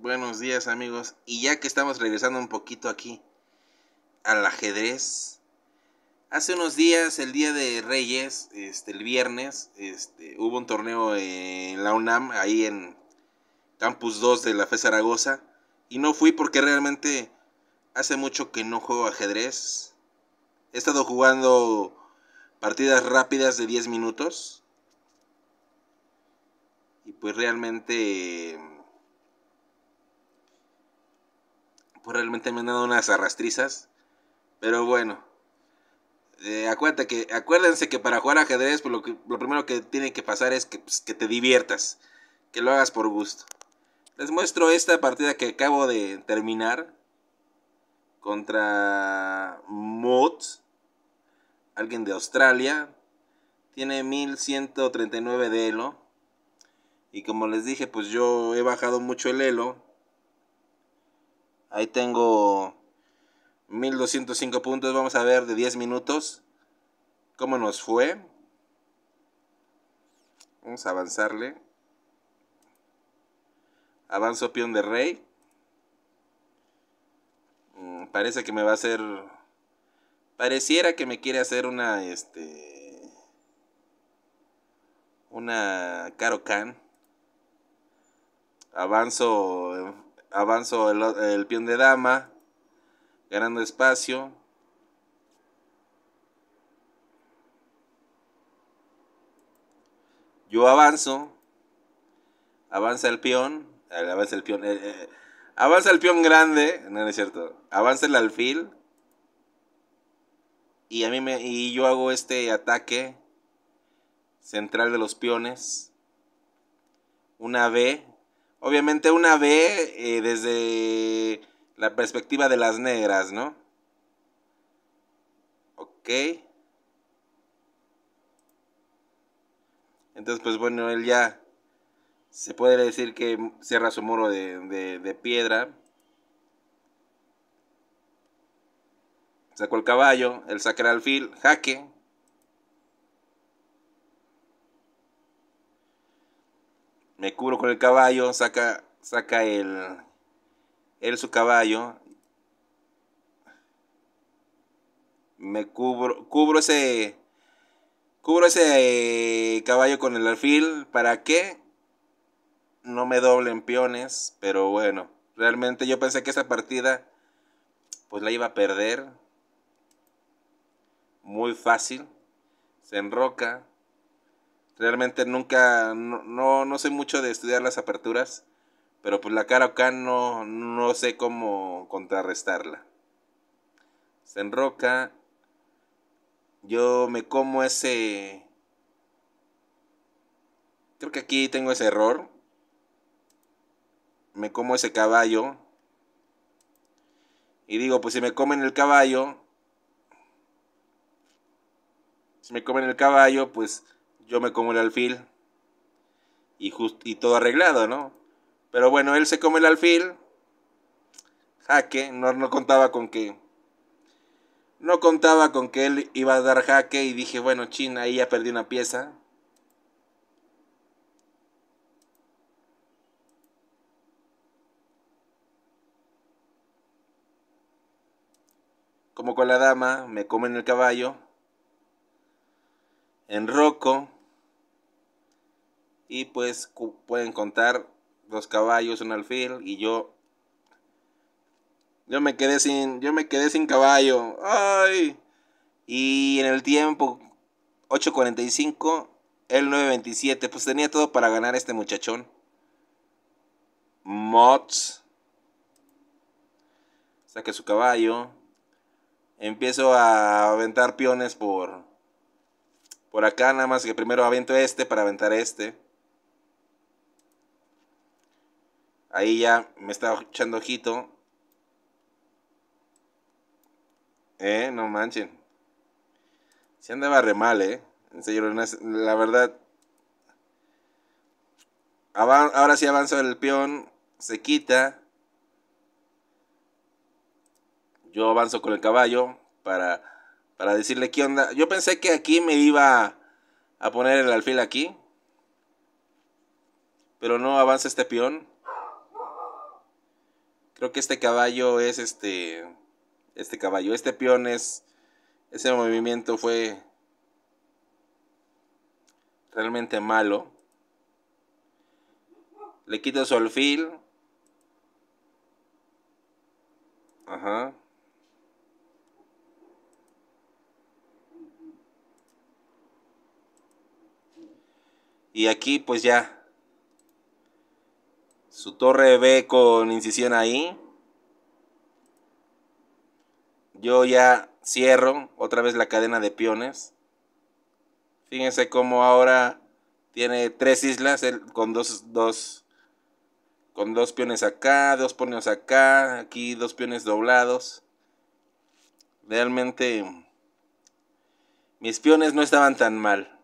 Buenos días amigos. Y ya que estamos regresando un poquito aquí al ajedrez. Hace unos días, el día de Reyes, este, el viernes, este, hubo un torneo en la UNAM, ahí en Campus 2 de la FE Zaragoza. Y no fui porque realmente hace mucho que no juego ajedrez. He estado jugando partidas rápidas de 10 minutos. Y pues realmente Pues, realmente me han dado unas arrastrizas. Pero bueno. Eh, que, acuérdense que para jugar ajedrez, pues, lo, primero que tiene que pasar es pues, que, te diviertas. Que lo hagas por gusto. Les muestro esta partida que acabo de terminar. Contra mood Alguien de Australia. Tiene 1139 de Elo. Y como les dije, pues yo he bajado mucho el Elo Ahí tengo 1205 puntos. Vamos a ver de 10 minutos cómo nos fue. Vamos a avanzarle. Avanzo peón de rey. Mm, parece que me va a hacer... Pareciera que me quiere hacer una... Este... Una... Caro Can. Avanzo avanzo el, peón de dama, ganando espacio. Yo avanzo, avanza el peón, eh, avanza el peón, eh, eh, avanza el peón grande, no, es cierto, avanza el alfil y a mí me, y yo hago este ataque central de los peones, una B Obviamente una B eh, desde la perspectiva de las negras, ¿no? Ok. Entonces, pues bueno, él ya se puede decir que cierra su muro de, de, de piedra. Sacó el caballo, él saca el alfil, jaque. me cubro con el caballo, saca, saca el, él su caballo, me cubro, cubro ese, cubro ese eh, caballo con el alfil, ¿para qué? No me doblen peones, pero bueno, realmente yo pensé que esa partida, pues la iba a perder, muy fácil, se enroca, Realmente nunca, no, sé mucho de estudiar las aperturas, pero pues la cara acá no, no sé cómo contrarrestarla. Se enroca. Yo me como ese... Creo que aquí tengo ese error. Me como ese caballo. Y digo, pues si me comen el caballo, si me comen el caballo, pues yo me como el alfil y, y todo arreglado, ¿no? Pero bueno, él se come el alfil, jaque, no, no contaba con que... No contaba con que él iba a dar jaque y dije, bueno, China, ahí ya perdí una pieza. Como con la dama, me comen el caballo. En roco y pues pueden contar dos caballos, un alfil y yo yo me quedé sin yo me quedé sin caballo. Ay. Y en el tiempo 8:45 el 9.27, pues tenía todo para ganar este muchachón. Mods. Saque su caballo. Empiezo a aventar peones por por acá, nada más que primero aviento este para aventar este. Ahí ya me está echando ojito. Eh, no manchen. Se andaba re mal, eh. En la verdad. Ahora sí avanza el peón. Se quita. Yo avanzo con el caballo para, para decirle qué onda. Yo pensé que aquí me iba a poner el alfil aquí. Pero no avanza este peón. Creo que este caballo es este. Este caballo, este peón es. Ese movimiento fue. Realmente malo. Le quito solfil Ajá. Y aquí pues ya su torre B con incisión ahí. Yo ya cierro otra vez la cadena de peones. Fíjense cómo ahora tiene tres islas con dos, dos, con dos peones acá, dos peones acá, aquí dos peones doblados. Realmente mis peones no estaban tan mal.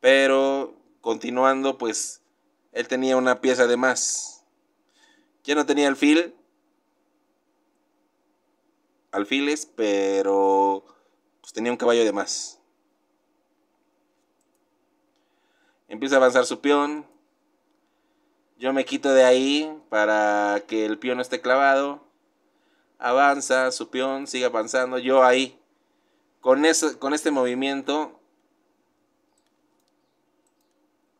Pero continuando, pues él tenía una pieza de más. Ya no tenía alfil. Alfiles, pero pues, tenía un caballo de más. Empieza a avanzar su peón. Yo me quito de ahí para que el peón no esté clavado. Avanza, su peón sigue avanzando. Yo ahí. Con, eso, con este movimiento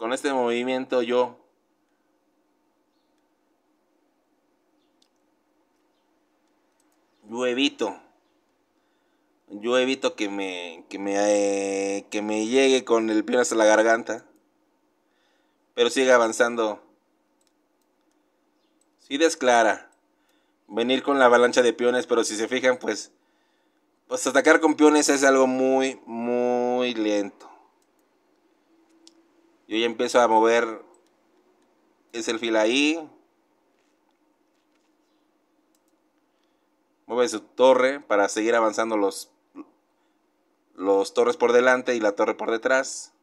con este movimiento yo yo evito yo evito que me que me eh, que me llegue con el pie hasta la garganta pero sigue avanzando si sí desclara venir con la avalancha de peones pero si se fijan pues pues atacar con peones es algo muy muy lento yo ya empiezo a mover es el fil ahí. Mueve su torre para seguir avanzando los, los torres por delante y la torre por detrás.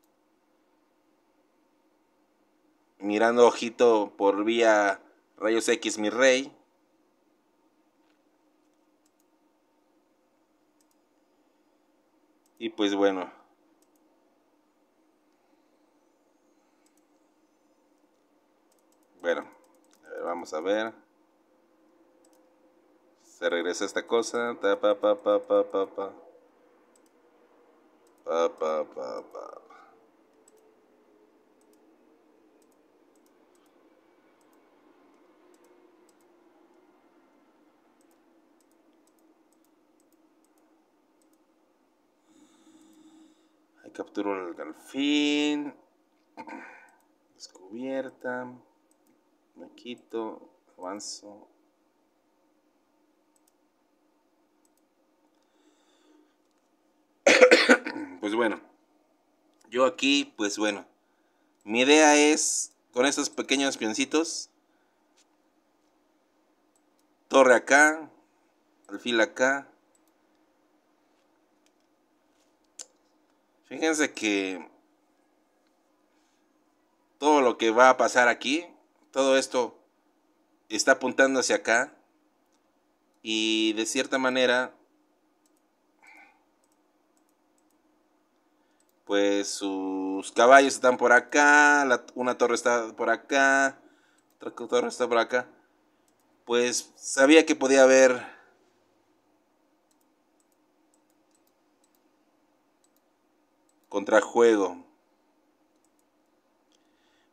Mirando ojito por vía rayos X mi rey. Y pues bueno. Bueno, vamos a ver. Se regresa esta cosa. Ta, pa, pa, pa, pa, pa, pa. Pa, pa, pa, pa. Ahí capturó el galfín. Descubierta me quito, avanzo. pues bueno, yo aquí, pues bueno, mi idea es con estos pequeños pioncitos, torre acá, alfil acá. Fíjense que todo lo que va a pasar aquí todo esto está apuntando hacia acá y de cierta manera pues sus caballos están por acá, una torre está por acá, otra torre está por acá. Pues sabía que podía haber contrajuego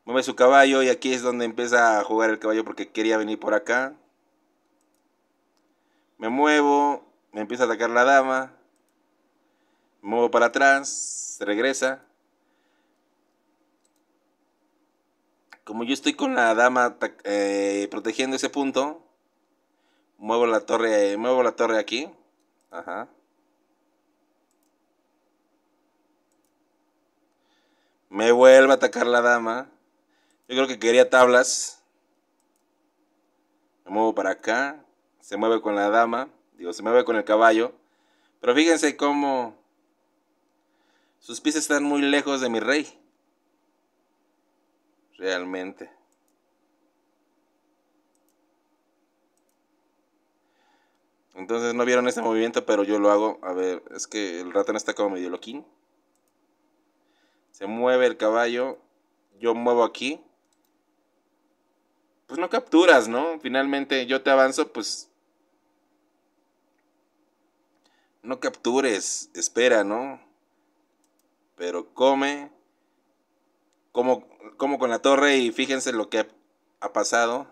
mueve su caballo y aquí es donde empieza a jugar el caballo porque quería venir por acá. Me muevo, me empieza a atacar la dama. Me muevo para atrás, regresa. Como yo estoy con la dama eh, protegiendo ese punto, muevo la torre, muevo la torre aquí. Me vuelve a atacar la dama. Yo creo que quería tablas. Me muevo para acá. Se mueve con la dama. Digo, se mueve con el caballo. Pero fíjense cómo sus pies están muy lejos de mi rey. Realmente. Entonces no vieron este movimiento, pero yo lo hago. A ver, es que el ratón está como medio loquín. Se mueve el caballo. Yo muevo aquí pues no capturas, ¿no? Finalmente yo te avanzo, pues no captures, espera, ¿no? Pero come, como, como con la torre y fíjense lo que ha, ha pasado.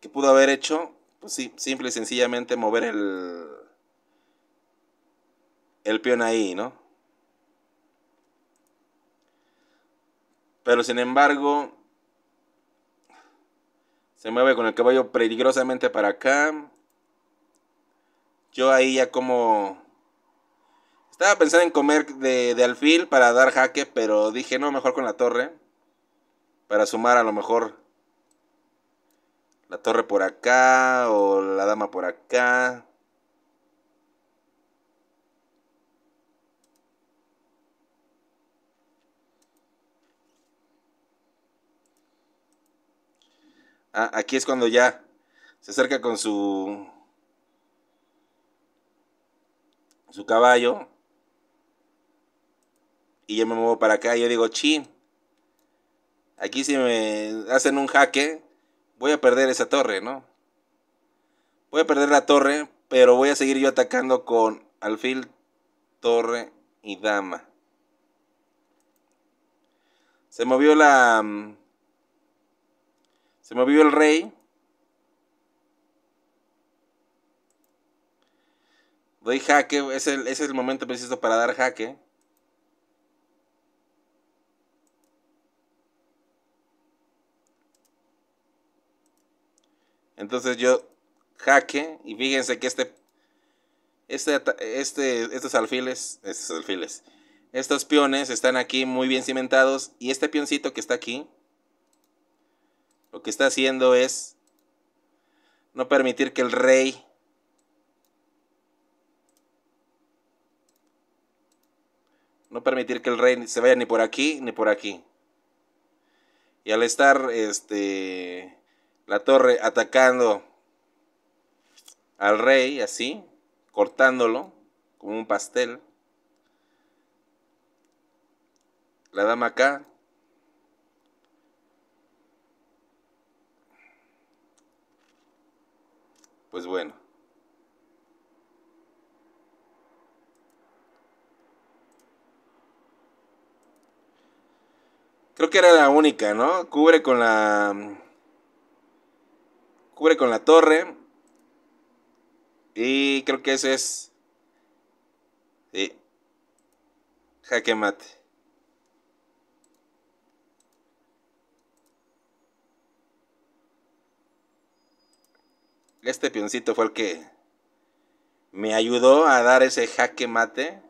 ¿Qué pudo haber hecho? Pues sí, simple y sencillamente mover el, el peón ahí, ¿no? Pero sin embargo, se mueve con el caballo peligrosamente para acá. Yo ahí ya como... Estaba pensando en comer de, alfil para dar jaque, pero dije no, mejor con la torre. Para sumar a lo mejor la torre por acá o la dama por acá. Ah, aquí es cuando ya se acerca con su su caballo y yo me muevo para acá y yo digo, "Chi, aquí si me hacen un jaque, voy a perder esa torre, ¿no? Voy a perder la torre, pero voy a seguir yo atacando con alfil, torre y dama." Se movió la mm, se movió el rey. Doy jaque, Ese es el momento preciso para dar jaque. Entonces yo jaque y fíjense que este, este, este, estos alfiles, estos alfiles, estos peones están aquí muy bien cimentados y este pioncito que está aquí lo que está haciendo es no permitir que el rey no permitir que el rey se vaya ni por aquí ni por aquí. Y al estar este la torre atacando al rey así, cortándolo como un pastel. La dama acá Pues bueno. Creo que era la única, ¿no? Cubre con la... Cubre con la torre. Y creo que ese es... Sí. Eh, jaque mate. este pioncito fue el que me ayudó a dar ese jaque mate,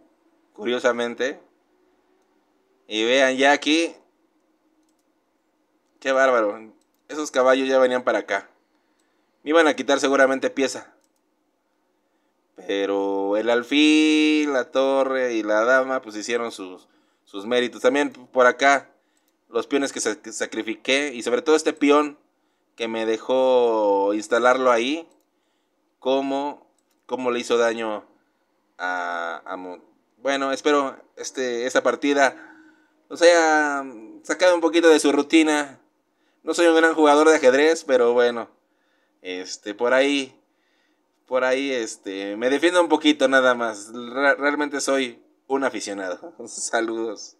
curiosamente. Y vean ya aquí, qué bárbaro, esos caballos ya venían para acá. Me iban a quitar seguramente pieza. Pero el alfil, la torre y la dama pues hicieron sus, sus méritos. También por acá los peones que sacrifiqué y sobre todo este peón que me dejó instalarlo ahí, cómo, Como le hizo daño a, a Bueno, espero este, esta partida o sea, sacado un poquito de su rutina. No soy un gran jugador de ajedrez, pero bueno, este, por ahí, por ahí, este, me defiendo un poquito nada más. realmente soy un aficionado. Saludos.